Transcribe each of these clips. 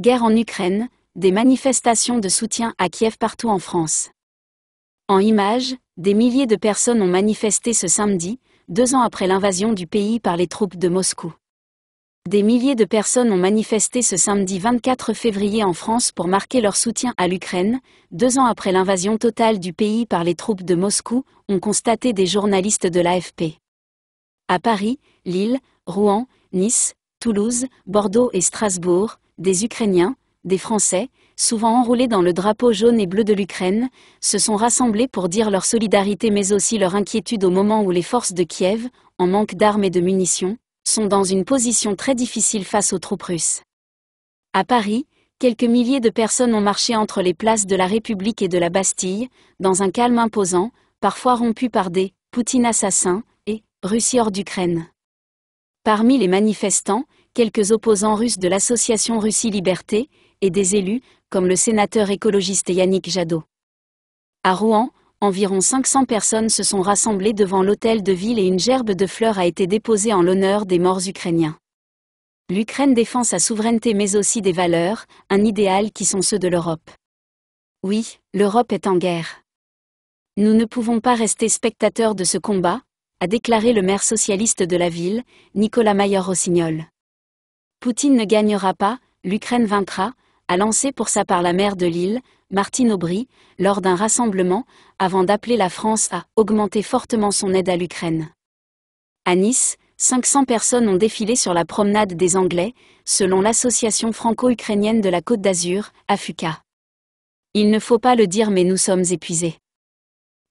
Guerre en Ukraine, des manifestations de soutien à Kiev partout en France. En images, des milliers de personnes ont manifesté ce samedi, deux ans après l'invasion du pays par les troupes de Moscou. Des milliers de personnes ont manifesté ce samedi 24 février en France pour marquer leur soutien à l'Ukraine, deux ans après l'invasion totale du pays par les troupes de Moscou, ont constaté des journalistes de l'AFP. À Paris, Lille, Rouen, Nice, Toulouse, Bordeaux et Strasbourg, des Ukrainiens, des Français, souvent enroulés dans le drapeau jaune et bleu de l'Ukraine, se sont rassemblés pour dire leur solidarité mais aussi leur inquiétude au moment où les forces de Kiev, en manque d'armes et de munitions, sont dans une position très difficile face aux troupes russes. À Paris, quelques milliers de personnes ont marché entre les places de la République et de la Bastille, dans un calme imposant, parfois rompu par des Poutine assassins et Russie hors d'Ukraine. Parmi les manifestants, quelques opposants russes de l'association Russie Liberté, et des élus, comme le sénateur écologiste Yannick Jadot. À Rouen, environ 500 personnes se sont rassemblées devant l'hôtel de ville et une gerbe de fleurs a été déposée en l'honneur des morts ukrainiens. L'Ukraine défend sa souveraineté mais aussi des valeurs, un idéal qui sont ceux de l'Europe. Oui, l'Europe est en guerre. Nous ne pouvons pas rester spectateurs de ce combat, a déclaré le maire socialiste de la ville, Nicolas Mayer-Rossignol. Poutine ne gagnera pas, l'Ukraine vaincra, a lancé pour sa part la maire de Lille, Martine Aubry, lors d'un rassemblement, avant d'appeler la France à augmenter fortement son aide à l'Ukraine. À Nice, 500 personnes ont défilé sur la promenade des Anglais, selon l'association franco-ukrainienne de la Côte d'Azur, AFUCA. Il ne faut pas le dire mais nous sommes épuisés.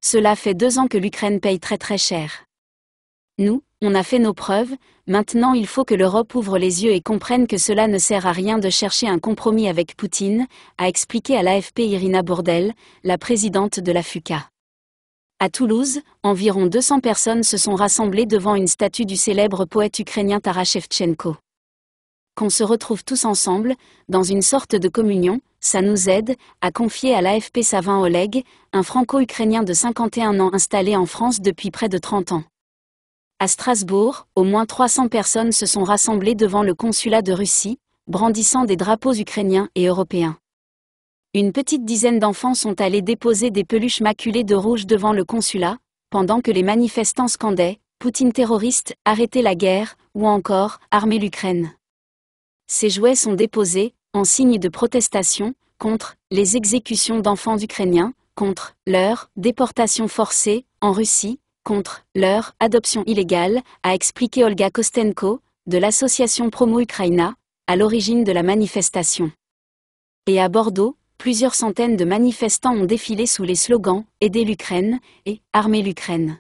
Cela fait deux ans que l'Ukraine paye très très cher. Nous, on a fait nos preuves, maintenant il faut que l'Europe ouvre les yeux et comprenne que cela ne sert à rien de chercher un compromis avec Poutine, a expliqué à l'AFP Irina Bordel, la présidente de la FUCA. À Toulouse, environ 200 personnes se sont rassemblées devant une statue du célèbre poète ukrainien Taras Qu'on se retrouve tous ensemble, dans une sorte de communion, ça nous aide, a confié à l'AFP Savin Oleg, un franco-ukrainien de 51 ans installé en France depuis près de 30 ans. À Strasbourg, au moins 300 personnes se sont rassemblées devant le consulat de Russie, brandissant des drapeaux ukrainiens et européens. Une petite dizaine d'enfants sont allés déposer des peluches maculées de rouge devant le consulat, pendant que les manifestants scandaient Poutine terroriste, arrêtez la guerre, ou encore armez l'Ukraine. Ces jouets sont déposés, en signe de protestation, contre les exécutions d'enfants ukrainiens, contre leur déportation forcée en Russie, contre leur adoption illégale, a expliqué Olga Kostenko, de l'association Promo Ukraina, à l'origine de la manifestation. Et à Bordeaux, plusieurs centaines de manifestants ont défilé sous les slogans Aider l'Ukraine et Armer l'Ukraine.